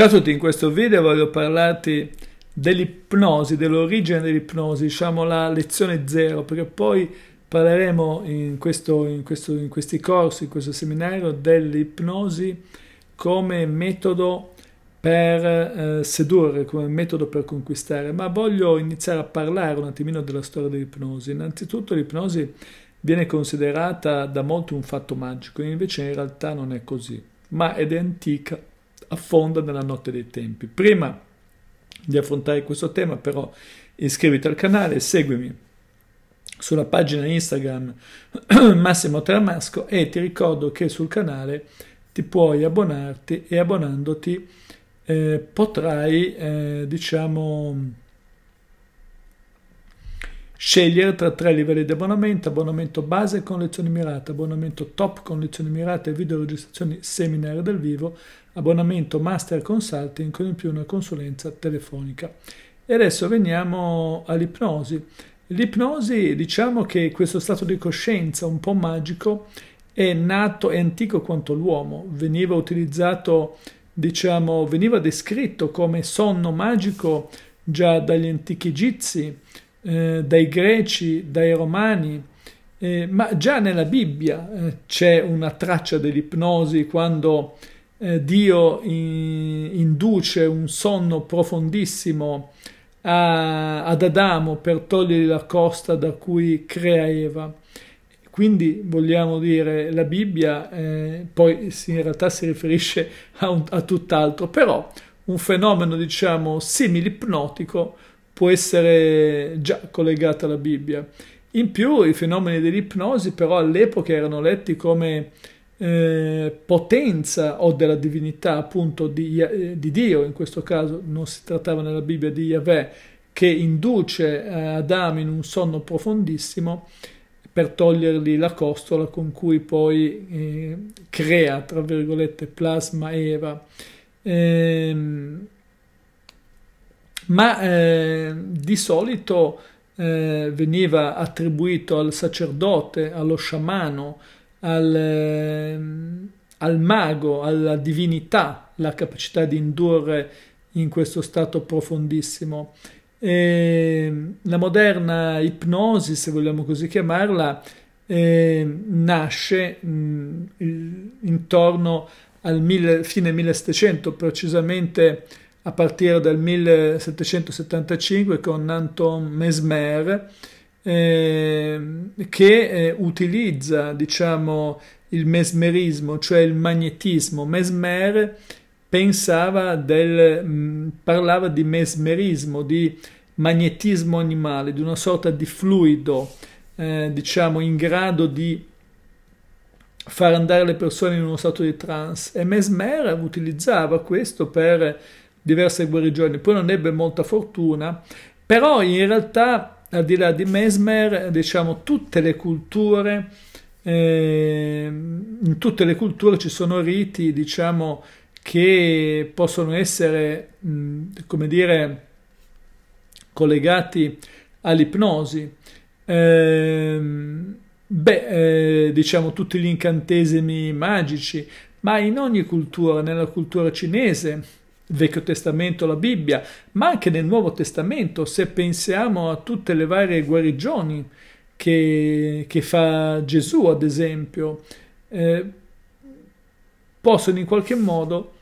Ciao a tutti, in questo video voglio parlarti dell'ipnosi, dell'origine dell'ipnosi, diciamo la lezione zero, perché poi parleremo in, questo, in, questo, in questi corsi, in questo seminario, dell'ipnosi come metodo per eh, sedurre, come metodo per conquistare, ma voglio iniziare a parlare un attimino della storia dell'ipnosi. Innanzitutto l'ipnosi viene considerata da molti un fatto magico, invece in realtà non è così, ma ed è antica affonda nella notte dei tempi. Prima di affrontare questo tema però iscriviti al canale, seguimi sulla pagina Instagram Massimo Tramasco e ti ricordo che sul canale ti puoi abbonarti e abbonandoti eh, potrai eh, diciamo scegliere tra tre livelli di abbonamento, abbonamento base con lezioni mirate, abbonamento top con lezioni mirate e video registrazioni seminar dal vivo, abbonamento Master Consulting con in più una consulenza telefonica. E adesso veniamo all'ipnosi. L'ipnosi, diciamo che questo stato di coscienza un po' magico è nato, è antico quanto l'uomo, veniva utilizzato, diciamo, veniva descritto come sonno magico già dagli antichi egizi, eh, dai greci, dai romani, eh, ma già nella Bibbia eh, c'è una traccia dell'ipnosi quando eh, Dio in, induce un sonno profondissimo a, ad Adamo per togliergli la costa da cui crea Eva. Quindi vogliamo dire la Bibbia eh, poi in realtà si riferisce a, a tutt'altro, però un fenomeno diciamo similipnotico può essere già collegato alla Bibbia. In più i fenomeni dell'ipnosi però all'epoca erano letti come eh, potenza o della divinità appunto di, eh, di, Dio, in questo caso non si trattava nella Bibbia di Yahweh, che induce eh, Adamo in un sonno profondissimo per togliergli la costola con cui poi eh, crea, tra virgolette, plasma Eva. Ehm, ma eh, di solito veniva attribuito al sacerdote, allo sciamano, al, eh, al mago, alla divinità, la capacità di indurre in questo stato profondissimo. E ehm, la moderna ipnosi, se vogliamo così chiamarla, eh, nasce mh, mm, intorno al mille, fine 1700, precisamente a partire dal 1775 con Anton Mesmer, Ehm, che eh, utilizza diciamo il mesmerismo, cioè il magnetismo. Mesmer pensava del, mh, mm, parlava di mesmerismo, di magnetismo animale, di una sorta di fluido, eh, diciamo, in grado di far andare le persone in uno stato di trance. E Mesmer utilizzava questo per diverse guarigioni. Poi non ebbe molta fortuna, però in realtà al di là di Mesmer, diciamo, tutte le culture, eh, in tutte le culture ci sono riti, diciamo, che possono essere, mh, come dire, collegati all'ipnosi. Eh, beh, eh, diciamo tutti gli incantesimi magici, ma in ogni cultura, nella cultura cinese, Vecchio Testamento, la Bibbia, ma anche nel Nuovo Testamento, se pensiamo a tutte le varie guarigioni che, che fa Gesù, ad esempio, eh, possono in qualche modo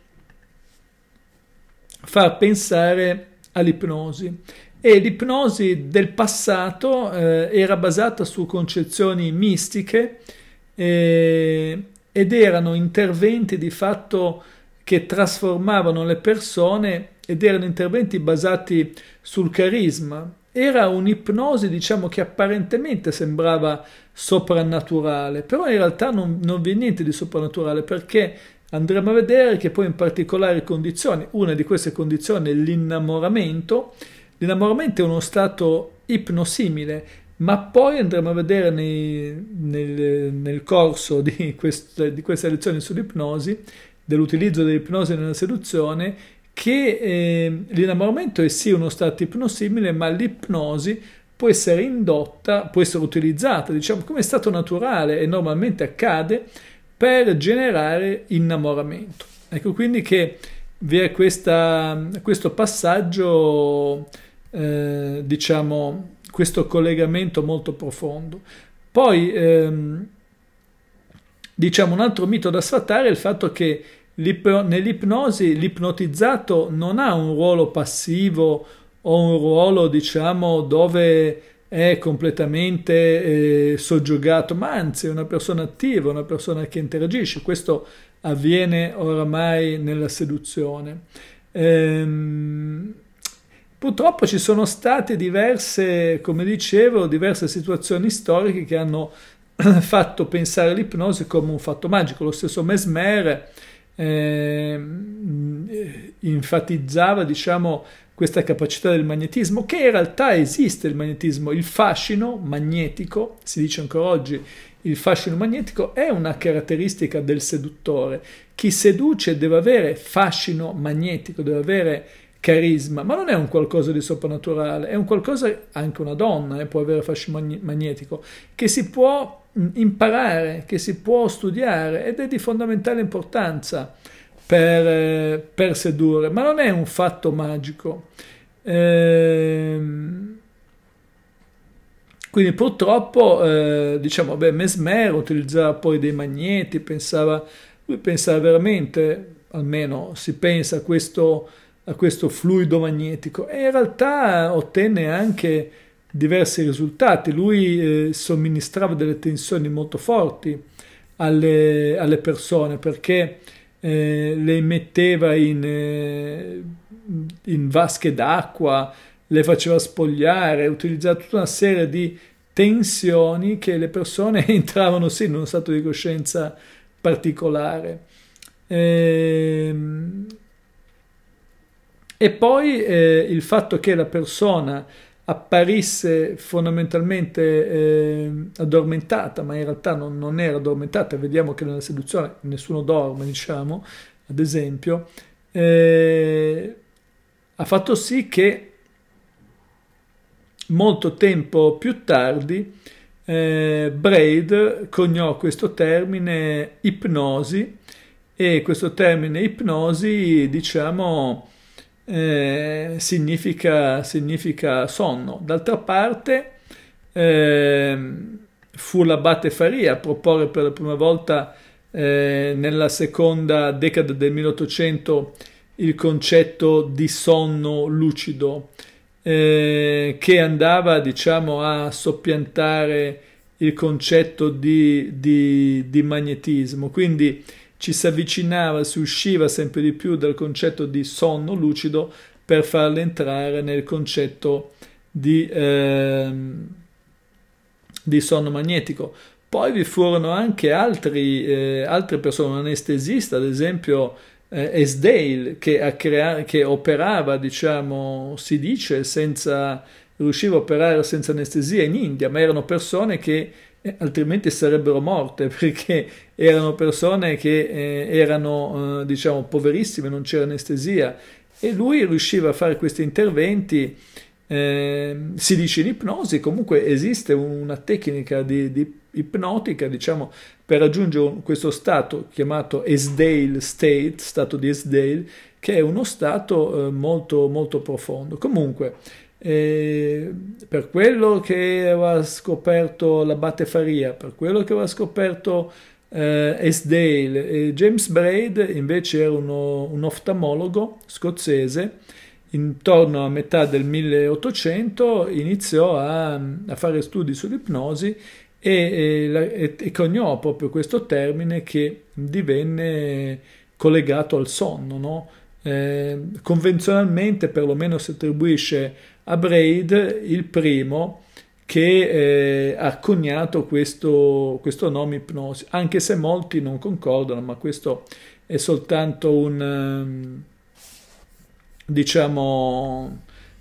far pensare all'ipnosi. E l'ipnosi del passato eh, era basata su concezioni mistiche eh, ed erano interventi di fatto che trasformavano le persone ed erano interventi basati sul carisma. Era un'ipnosi, diciamo, che apparentemente sembrava soprannaturale, però in realtà non, non vi è niente di soprannaturale perché andremo a vedere che poi in particolari condizioni, una di queste condizioni è l'innamoramento, l'innamoramento è uno stato ipnosimile, ma poi andremo a vedere nei, nel, nel, corso di, queste, di queste lezioni sull'ipnosi dell'utilizzo dell'ipnosi nella seduzione che eh, l'innamoramento è sì uno stato ipnosimile, ma l'ipnosi può essere indotta, può essere utilizzata, diciamo, come stato naturale e normalmente accade per generare innamoramento. Ecco quindi che vi è questa, questo passaggio, eh, diciamo, questo collegamento molto profondo. Poi, ehm, diciamo, un altro mito da sfatare è il fatto che L'ip- nell'ipnosi l'ipnotizzato non ha un ruolo passivo o un ruolo, diciamo, dove è completamente eh, soggiogato, ma anzi è una persona attiva, una persona che interagisce. Questo avviene oramai nella seduzione. Ehm, purtroppo ci sono state diverse, come dicevo, diverse situazioni storiche che hanno fatto pensare l'ipnosi come un fatto magico. Lo stesso Mesmer eh, enfatizzava diciamo, questa capacità del magnetismo, che in realtà esiste il magnetismo, il fascino magnetico, si dice ancora oggi, il fascino magnetico è una caratteristica del seduttore. Chi seduce deve avere fascino magnetico, deve avere carisma, ma non è un qualcosa di soprannaturale, è un qualcosa, anche una donna eh, può avere fascino magnetico, che si può imparare, che si può studiare ed è di fondamentale importanza per, eh, per sedurre, ma non è un fatto magico. Ehm, quindi purtroppo, eh, diciamo, beh, Mesmer utilizzava poi dei magneti, pensava, lui pensava veramente, almeno si pensa a questo, a questo fluido magnetico, e in realtà ottenne anche diversi risultati. Lui eh, somministrava delle tensioni molto forti alle, alle persone perché eh, le metteva in, eh, in vasche d'acqua, le faceva spogliare, utilizzava tutta una serie di tensioni che le persone entravano sì in uno stato di coscienza particolare. Ehm, e, poi eh, il fatto che la persona apparisse fondamentalmente eh, addormentata, ma in realtà non, non, era addormentata, vediamo che nella seduzione nessuno dorme, diciamo, ad esempio, eh, ha fatto sì che molto tempo più tardi eh, Braid coniò questo termine ipnosi e questo termine ipnosi, diciamo, eh, significa, significa, sonno. D'altra parte eh, fu l'abate Faria a proporre per la prima volta eh, nella seconda decada del 1800 il concetto di sonno lucido eh, che andava diciamo a soppiantare il concetto di, di, di magnetismo. Quindi ci si avvicinava, si usciva sempre di più dal concetto di sonno lucido per farle entrare nel concetto di, eh, di sonno magnetico. Poi vi furono anche altri, eh, altre persone, un anestesista ad esempio eh, Esdale che, che operava, diciamo, si dice, senza, riusciva a operare senza anestesia in India, ma erano persone che eh, altrimenti sarebbero morte perché erano persone che eh, erano eh, diciamo poverissime, non c'era anestesia e lui riusciva a fare questi interventi eh, si dice in ipnosi, comunque esiste una tecnica di, di ipnotica, diciamo, per raggiungere questo stato chiamato Esdale State, stato di Esdale, che è uno stato eh, molto, molto profondo. Comunque, e per quello che aveva scoperto l'abate Faria, per quello che aveva scoperto eh, Esdale, e James Braid invece era uno, un oftalmologo scozzese, intorno a metà del 1800 iniziò a, a fare studi sull'ipnosi e, e, e, coniò proprio questo termine che divenne collegato al sonno. No? Eh, convenzionalmente perlomeno si attribuisce a Braid il primo che eh, ha coniato questo, questo nome ipnosi, anche se molti non concordano, ma questo è soltanto un, ehm, diciamo,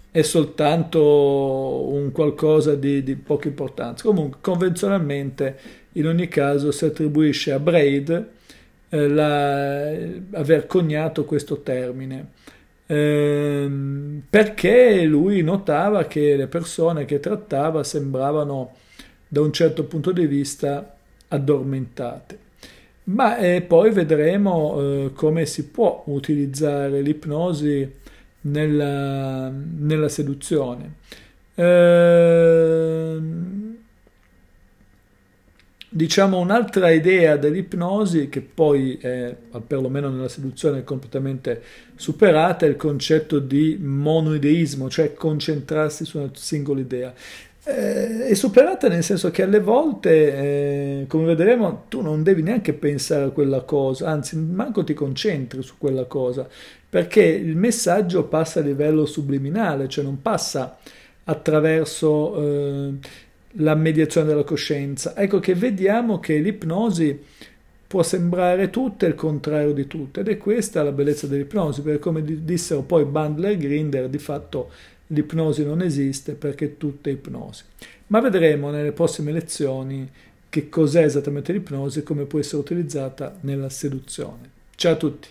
è soltanto un qualcosa di, di poca importanza. Comunque, convenzionalmente, in ogni caso, si attribuisce a Braid eh, la, aver coniato questo termine ehm, perché lui notava che le persone che trattava sembravano da un certo punto di vista addormentate. Ma eh, poi vedremo eh, come si può utilizzare l'ipnosi nella, nella, seduzione. Ehm, diciamo un'altra idea dell'ipnosi che poi è perlomeno nella seduzione completamente superata è il concetto di monoideismo, cioè concentrarsi su una singola idea. Eh, è superata nel senso che alle volte, eh, come vedremo, tu non devi neanche pensare a quella cosa, anzi, manco ti concentri su quella cosa, perché il messaggio passa a livello subliminale, cioè non passa attraverso eh, la mediazione della coscienza. Ecco che vediamo che l'ipnosi può sembrare tutta il contrario di tutto ed è questa la bellezza dell'ipnosi, perché come dissero poi Bandler e Grinder, di fatto l'ipnosi non esiste perché tutta è ipnosi. Ma vedremo nelle prossime lezioni che cos'è esattamente l'ipnosi e come può essere utilizzata nella seduzione. Ciao a tutti!